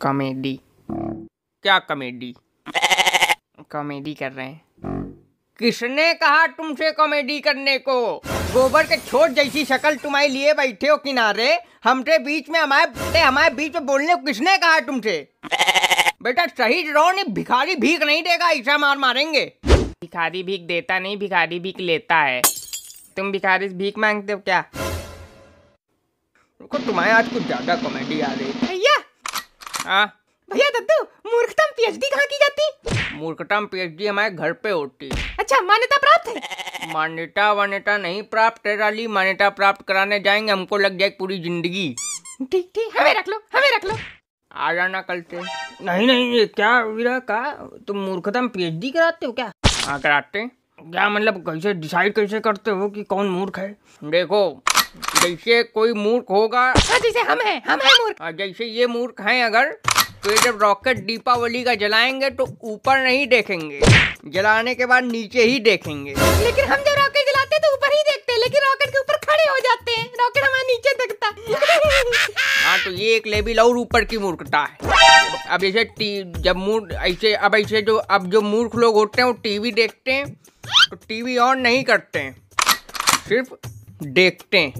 Comedy क्या comedy comedy कर रहे हैं किसने कहा तुमसे कॉमेडी करने को गोबर के छोट जैसी शक्ल तुम्हारे लिए बैठे हो किनारे हमसे बीच में हमारे हमारे बीच में बोलने को किसने कहा तुमसे बेटा सही रहो नहीं भिखारी भीख नहीं देगा ऐसा मार मारेंगे भिखारी भीख देता नहीं भिखारी भीख लेता है तुम भिखारी भीख मांगते हो क्या तुम्हारे आज कुछ ज्यादा कॉमेडी आ रही है हाँ? भैया दद्दू मूर्खतम पीएचडी कहाँ की जाती मूर्खतम पीएचडी हमारे घर पे होती अच्छा मान्यता प्राप्त है मान्यता वान्यता नहीं प्राप्त है राली मान्यता प्राप्त कराने जाएंगे हमको लग जाए पूरी जिंदगी ठीक ठीक हमें रख लो हमें रख लो आ जाना कल से नहीं नहीं क्या वीरा का तुम मूर्खतम पीएचडी कराते हो क्या हाँ कराते क्या मतलब कैसे डिसाइड कैसे करते हो कि कौन मूर्ख है देखो जैसे कोई मूर्ख होगा हाँ, जैसे हम हैं हम हैं मूर्ख हाँ, जैसे ये मूर्ख हैं अगर तो ये जब रॉकेट दीपावली का जलाएंगे तो ऊपर नहीं देखेंगे जलाने के बाद नीचे ही देखेंगे लेकिन हम जब रॉकेट जलाते तो ऊपर ही देखते हैं लेकिन रॉकेट के ऊपर खड़े हो जाते हैं रॉकेट हमारे नीचे दिखता हाँ तो ये एक लेवल और ऊपर की मूर्खता है अब ऐसे जब मूर्ख ऐसे अब ऐसे जो अब जो मूर्ख लोग होते हैं वो टीवी देखते हैं तो टीवी ऑन नहीं करते हैं सिर्फ देखते